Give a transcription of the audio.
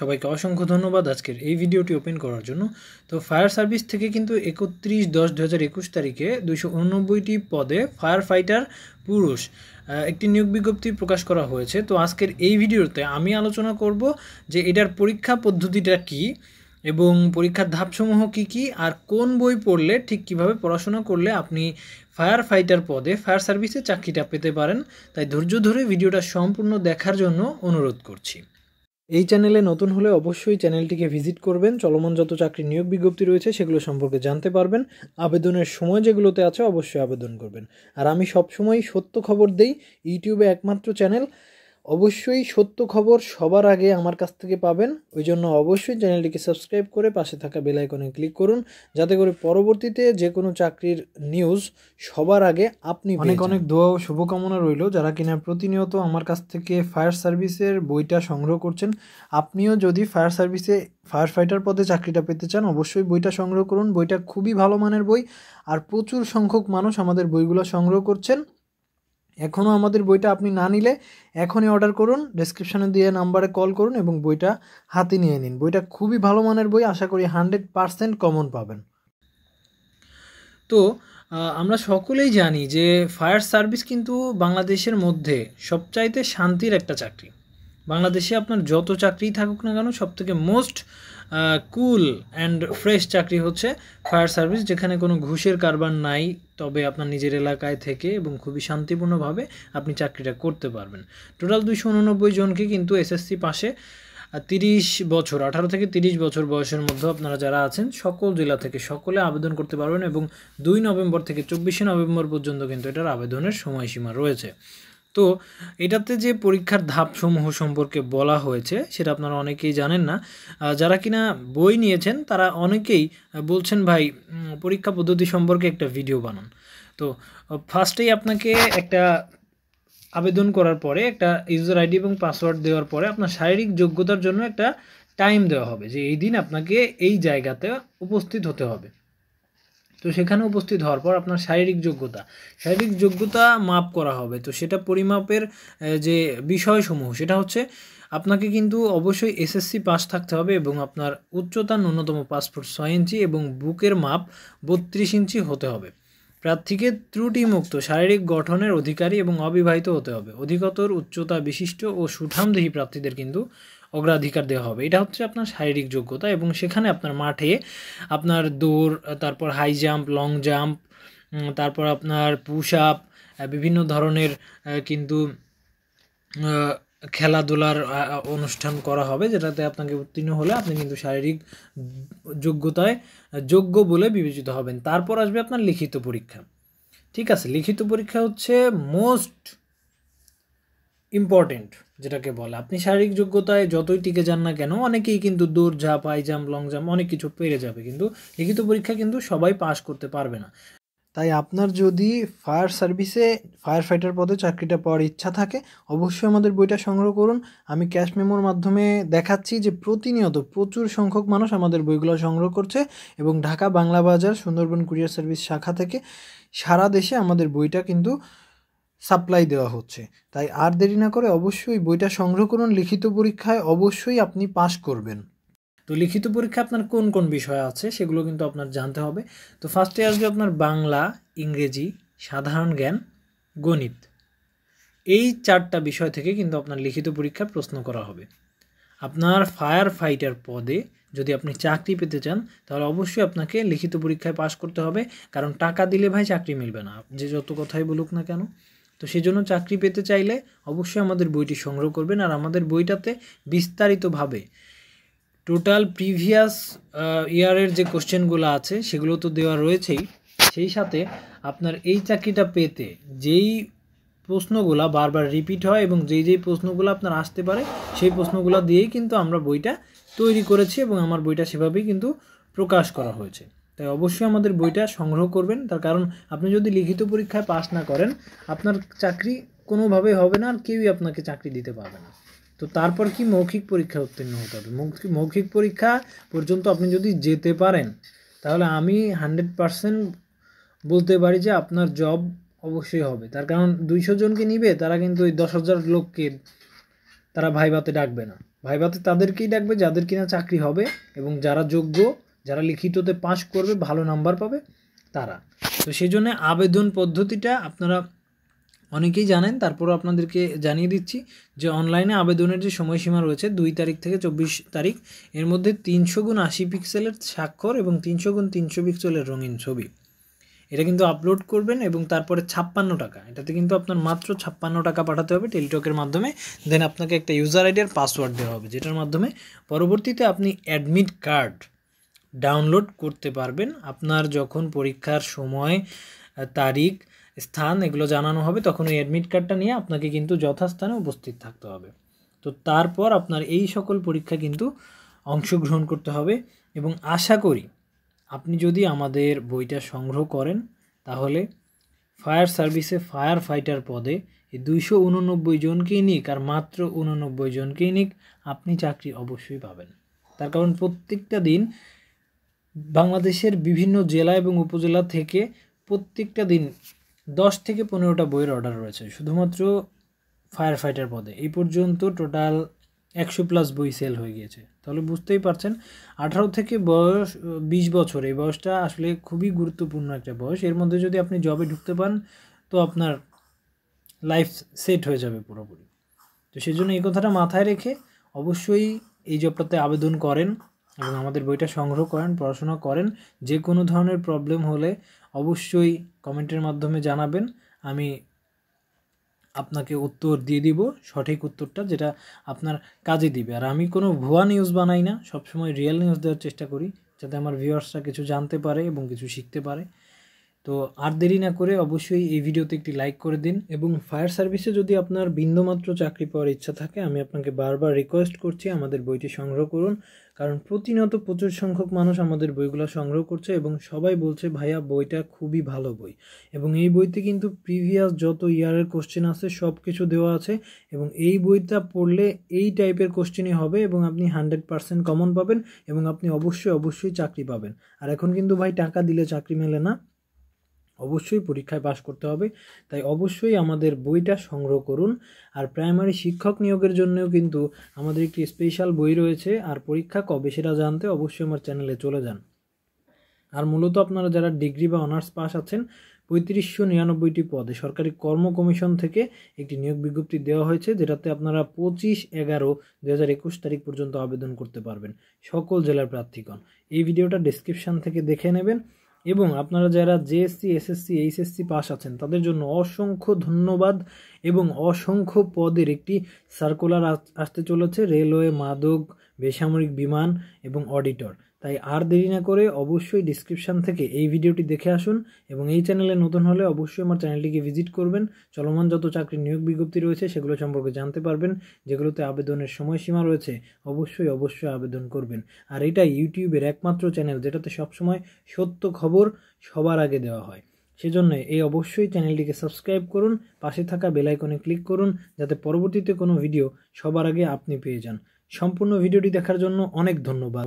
সবাইকে অসংখ্য ধন্যবাদ আজকের এই ভিডিওটি ওপেন করার জন্য তো ফায়ার সার্ভিস থেকে কিন্তু একত্রিশ দশ দু হাজার একুশ তারিখে দুইশো পদে ফায়ার ফাইটার পুরুষ একটি নিয়োগ বিজ্ঞপ্তি প্রকাশ করা হয়েছে তো আজকের এই ভিডিওতে আমি আলোচনা করব যে এটার পরীক্ষা পদ্ধতিটা কী এবং পরীক্ষার ধাপসমূহ কি কি আর কোন বই পড়লে ঠিক কিভাবে পড়াশোনা করলে আপনি ফায়ার ফাইটার পদে ফায়ার সার্ভিসে চাকরিটা পেতে পারেন তাই ধৈর্য ধরে ভিডিওটা সম্পূর্ণ দেখার জন্য অনুরোধ করছি এই চ্যানেলে নতুন হলে অবশ্যই চ্যানেলটিকে ভিজিট করবেন চলমান যত চাকরি নিয়োগ বিজ্ঞপ্তি রয়েছে সেগুলো সম্পর্কে জানতে পারবেন আবেদনের সময় যেগুলোতে আছে অবশ্যই আবেদন করবেন আর আমি সবসময়ই সত্য খবর দেই ইউটিউবে একমাত্র চ্যানেল অবশ্যই সত্য খবর সবার আগে আমার কাছ থেকে পাবেন ওই জন্য অবশ্যই চ্যানেলটিকে সাবস্ক্রাইব করে পাশে থাকা বেল আইকনে ক্লিক করুন যাতে করে পরবর্তীতে যে কোনো চাকরির নিউজ সবার আগে আপনি অনেক অনেক দোয়া ও শুভকামনা রইল যারা কিনা প্রতিনিয়ত আমার কাছ থেকে ফায়ার সার্ভিসের বইটা সংগ্রহ করছেন আপনিও যদি ফায়ার সার্ভিসে ফায়ার ফাইটার পদে চাকরিটা পেতে চান অবশ্যই বইটা সংগ্রহ করুন বইটা খুবই ভালো মানের বই আর প্রচুর সংখ্যক মানুষ আমাদের বইগুলো সংগ্রহ করছেন এখনও আমাদের বইটা আপনি না নিলে এখনই অর্ডার করুন ডিসক্রিপশানে দিয়ে নাম্বারে কল করুন এবং বইটা হাতে নিয়ে নিন বইটা খুবই ভালো মানের বই আশা করি হান্ড্রেড পারসেন্ট কমন পাবেন তো আমরা সকলেই জানি যে ফায়ার সার্ভিস কিন্তু বাংলাদেশের মধ্যে সবচাইতে শান্তির একটা চাকরি বাংলাদেশে আপনার যত চাকরিই থাকুক না কেন সবথেকে মোস্ট কুল অ্যান্ড ফ্রেশ চাকরি হচ্ছে ফায়ার সার্ভিস যেখানে কোনো ঘুষের কারবার নাই তবে আপনার নিজের এলাকায় থেকে এবং খুবই শান্তিপূর্ণভাবে আপনি চাকরিটা করতে পারবেন টোটাল দুইশো উননব্বই জনকে কিন্তু এসএসসি পাশে তিরিশ বছর আঠারো থেকে তিরিশ বছর বয়সের মধ্যে আপনারা যারা আছেন সকল জেলা থেকে সকলে আবেদন করতে পারবেন এবং দুই নভেম্বর থেকে চব্বিশে নভেম্বর পর্যন্ত কিন্তু এটার আবেদনের সময়সীমা রয়েছে তো এটাতে যে পরীক্ষার ধাপসমূহ সম্পর্কে বলা হয়েছে সেটা আপনারা অনেকেই জানেন না যারা কিনা বই নিয়েছেন তারা অনেকেই বলছেন ভাই পরীক্ষা পদ্ধতি সম্পর্কে একটা ভিডিও বানান তো ফার্স্টেই আপনাকে একটা আবেদন করার পরে একটা ইউজার আইডি এবং পাসওয়ার্ড দেওয়ার পরে আপনার শারীরিক যোগ্যতার জন্য একটা টাইম দেওয়া হবে যে এই দিন আপনাকে এই জায়গাতে উপস্থিত হতে হবে তো সেখানে উপস্থিত হওয়ার পর আপনার শারীরিক যোগ্যতা শারীরিক যোগ্যতা মাপ করা হবে তো সেটা পরিমাপের যে বিষয়সমূহ সেটা হচ্ছে আপনাকে কিন্তু অবশ্যই এসএসসি পাস থাকতে হবে এবং আপনার উচ্চতা ন্যূনতম পাসপোর্ট ছয় ইঞ্চি এবং বুকের মাপ বত্রিশ ইঞ্চি হতে হবে প্রার্থীকে ত্রুটিমুক্ত শারীরিক গঠনের অধিকারী এবং অবিবাহিত হতে হবে অধিকতর উচ্চতা বিশিষ্ট ও সুঠামদেহী প্রার্থীদের কিন্তু অগ্রাধিকার দেওয়া হবে এটা হচ্ছে আপনার শারীরিক যোগ্যতা এবং সেখানে আপনার মাঠে আপনার দৌড় তারপর হাই জাম্প লং জাম্প তারপর আপনার পুশ আপ বিভিন্ন ধরনের কিন্তু খেলাধুলার অনুষ্ঠান করা হবে যেটাতে আপনাকে উত্তীর্ণ হলে আপনি কিন্তু শারীরিক যোগ্যতায় যোগ্য বলে বিবেচিত হবেন তারপর আসবে আপনার লিখিত পরীক্ষা ঠিক আছে লিখিত পরীক্ষা হচ্ছে মোস্ট ইম্পর্টেন্ট যেটাকে বলে আপনি শারীরিক যোগ্যতায় যতই টিকে যান না কেন অনেকেই কিন্তু দূর ঝাঁপ হাই জাম্প লং জাম্প অনেক কিছু পেরে যাবে কিন্তু লিখিত পরীক্ষা কিন্তু সবাই পাশ করতে পারবে না তাই আপনার যদি ফায়ার সার্ভিসে ফায়ার ফাইটার পদে চাকরিটা পাওয়ার ইচ্ছা থাকে অবশ্যই আমাদের বইটা সংগ্রহ করুন আমি ক্যাশ মেমোর মাধ্যমে দেখাচ্ছি যে প্রতিনিয়ত প্রচুর সংখ্যক মানুষ আমাদের বইগুলো সংগ্রহ করছে এবং ঢাকা বাংলা বাজার সুন্দরবন কুরিয়ার সার্ভিস শাখা থেকে সারা দেশে আমাদের বইটা কিন্তু সাপ্লাই দেওয়া হচ্ছে তাই আর দেরি না করে অবশ্যই বইটা সংগ্রহ করুন লিখিত পরীক্ষায় অবশ্যই আপনি পাশ করবেন তো লিখিত পরীক্ষা আপনার কোন কোন বিষয় আছে সেগুলো কিন্তু আপনার জানতে হবে তো ফার্স্টে আসবে আপনার বাংলা ইংরেজি সাধারণ জ্ঞান গণিত এই চারটা বিষয় থেকে কিন্তু আপনার লিখিত পরীক্ষা প্রশ্ন করা হবে আপনার ফায়ার ফাইটার পদে যদি আপনি চাকরি পেতে চান তাহলে অবশ্যই আপনাকে লিখিত পরীক্ষায় পাশ করতে হবে কারণ টাকা দিলে ভাই চাকরি মিলবে না যে যত কথাই বলুক না কেন তো সেজন্য চাকরি পেতে চাইলে অবশ্যই আমাদের বইটি সংগ্রহ করবেন আর আমাদের বইটাতে বিস্তারিতভাবে টোটাল প্রিভিয়াস ইয়ারের যে কোশ্চেনগুলো আছে সেগুলো তো দেওয়া রয়েছেই সেই সাথে আপনার এই চাকরিটা পেতে যেই প্রশ্নগুলো বারবার রিপিট হয় এবং যেই যেই প্রশ্নগুলো আপনার আসতে পারে সেই প্রশ্নগুলো দিয়েই কিন্তু আমরা বইটা তৈরি করেছি এবং আমার বইটা সেভাবেই কিন্তু প্রকাশ করা হয়েছে তাই অবশ্যই আমাদের বইটা সংগ্রহ করবেন তার কারণ আপনি যদি লিখিত পরীক্ষায় পাশ না করেন আপনার চাকরি কোনোভাবেই হবে না আর কেউই আপনাকে চাকরি দিতে পারবে না তো তারপর কি মৌখিক পরীক্ষা উত্তীর্ণ হতে হবে মৌখিক পরীক্ষা পর্যন্ত আপনি যদি যেতে পারেন তাহলে আমি হান্ড্রেড পারসেন্ট বলতে পারি যে আপনার জব অবশ্যই হবে তার কারণ দুইশো জনকে নিবে তারা কিন্তু ওই দশ হাজার লোককে তারা ভাইবাতে ডাকবে না ভাইবাতে তাদেরকেই ডাকবে যাদের কিনা চাকরি হবে এবং যারা যোগ্য যারা লিখিততে পাশ করবে ভালো নাম্বার পাবে তারা তো সেই জন্য আবেদন পদ্ধতিটা আপনারা অনেকেই জানেন তারপরও আপনাদেরকে জানিয়ে দিচ্ছি যে অনলাইনে আবেদনের যে সময়সীমা রয়েছে দুই তারিখ থেকে চব্বিশ তারিখ এর মধ্যে তিনশো গুণ আশি পিক্সেলের স্বাক্ষর এবং তিনশো গুণ তিনশো পিক্সেলের রঙিন ছবি এটা কিন্তু আপলোড করবেন এবং তারপরে ছাপ্পান্ন টাকা এটাতে কিন্তু আপনার মাত্র ছাপ্পান্ন টাকা পাঠাতে হবে টেলিটকের মাধ্যমে দেন আপনাকে একটা ইউজার আইডি আর পাসওয়ার্ড দেওয়া হবে যেটার মাধ্যমে পরবর্তীতে আপনি অ্যাডমিট কার্ড ডাউনলোড করতে পারবেন আপনার যখন পরীক্ষার সময় তারিখ স্থান এগুলো জানানো হবে তখন ওই অ্যাডমিট কার্ডটা নিয়ে আপনাকে কিন্তু যথাস্থানে উপস্থিত থাকতে হবে তো তারপর আপনার এই সকল পরীক্ষা কিন্তু অংশগ্রহণ করতে হবে এবং আশা করি আপনি যদি আমাদের বইটা সংগ্রহ করেন তাহলে ফায়ার সার্ভিসে ফায়ার ফাইটার পদে এই দুইশো উননব্বই জনকেই নিক আর মাত্র উননব্বই জনকেই নিক আপনি চাকরি অবশ্যই পাবেন তার কারণ প্রত্যেকটা দিন বাংলাদেশের বিভিন্ন জেলা এবং উপজেলা থেকে প্রত্যেকটা দিন দশ থেকে পনেরোটা বইয়ের অর্ডার রয়েছে শুধুমাত্র ফায়ার ফাইটার পদে এই পর্যন্ত টোটাল একশো প্লাস বই সেল হয়ে গিয়েছে তাহলে বুঝতেই পারছেন আঠারো থেকে বয়স বিশ বছর এই বয়সটা আসলে খুবই গুরুত্বপূর্ণ একটা বয়স এর মধ্যে যদি আপনি জবে ঢুকতে পান তো আপনার লাইফ সেট হয়ে যাবে পুরোপুরি তো সেই জন্য এই কথাটা মাথায় রেখে অবশ্যই এই জবটাতে আবেদন করেন এবং আমাদের বইটা সংগ্রহ করেন পড়াশোনা করেন যে কোনো ধরনের প্রবলেম হলে অবশ্যই কমেন্টের মাধ্যমে জানাবেন আমি আপনাকে উত্তর দিয়ে দিব সঠিক উত্তরটা যেটা আপনার কাজে দিবে আর আমি কোনো ভুয়া নিউজ বানাই না সবসময় রিয়েল নিউজ দেওয়ার চেষ্টা করি যাতে আমার ভিউয়ার্সরা কিছু জানতে পারে এবং কিছু শিখতে পারে তো আর দেরি না করে অবশ্যই এই ভিডিওতে একটি লাইক করে দিন এবং ফায়ার সার্ভিসে যদি আপনার বিন্দুমাত্র চাকরি পাওয়ার ইচ্ছা থাকে আমি আপনাকে বারবার রিকোয়েস্ট করছি আমাদের বইটি সংগ্রহ করুন কারণ প্রতিনিয়ত প্রচুর সংখ্যক মানুষ আমাদের বইগুলো সংগ্রহ করছে এবং সবাই বলছে ভাইয়া বইটা খুবই ভালো বই এবং এই বইতে কিন্তু প্রিভিয়াস যত ইয়ারের কোশ্চেন আছে সব কিছু দেওয়া আছে এবং এই বইটা পড়লে এই টাইপের কোশ্চেনই হবে এবং আপনি হান্ড্রেড পার্সেন্ট কমন পাবেন এবং আপনি অবশ্যই অবশ্যই চাকরি পাবেন আর এখন কিন্তু ভাই টাকা দিলে চাকরি মেলে না অবশ্যই পরীক্ষায় পাশ করতে হবে তাই অবশ্যই আমাদের বইটা সংগ্রহ করুন আর প্রাইমারি শিক্ষক নিয়োগের জন্যও কিন্তু আমাদের একটি স্পেশাল বই রয়েছে আর পরীক্ষা কবে সেটা জানতে অবশ্যই আমার চ্যানেলে চলে যান আর মূলত আপনারা যারা ডিগ্রি বা অনার্স পাস আছেন পঁয়ত্রিশশো নিরানব্বইটি পদে সরকারি কর্ম কমিশন থেকে একটি নিয়োগ বিজ্ঞপ্তি দেওয়া হয়েছে যেটাতে আপনারা পঁচিশ এগারো দু হাজার একুশ তারিখ পর্যন্ত আবেদন করতে পারবেন সকল জেলার প্রার্থীগণ এই ভিডিওটা ডিসক্রিপশান থেকে দেখে নেবেন এবং আপনারা যারা জেএসসি এসএসসি এইচএসসি পাস আছেন তাদের জন্য অসংখ্য ধন্যবাদ এবং অসংখ্য পদের একটি সার্কুলার আসতে চলেছে রেলওয়ে মাদক বেসামরিক বিমান এবং অডিটর তাই আর দেরি না করে অবশ্যই ডিসক্রিপশান থেকে এই ভিডিওটি দেখে আসুন এবং এই চ্যানেলে নতুন হলে অবশ্যই আমার চ্যানেলটিকে ভিজিট করবেন চলমান যত চাকরির নিয়োগ বিজ্ঞপ্তি রয়েছে সেগুলো সম্পর্কে জানতে পারবেন যেগুলোতে আবেদনের সময়সীমা রয়েছে অবশ্যই অবশ্যই আবেদন করবেন আর এটা ইউটিউবের একমাত্র চ্যানেল যেটাতে সবসময় সত্য খবর সবার আগে দেওয়া হয় সেজন্য এই অবশ্যই চ্যানেলটিকে সাবস্ক্রাইব করুন পাশে থাকা বেলাইকনে ক্লিক করুন যাতে পরবর্তীতে কোনো ভিডিও সবার আগে আপনি পেয়ে যান সম্পূর্ণ ভিডিওটি দেখার জন্য অনেক ধন্যবাদ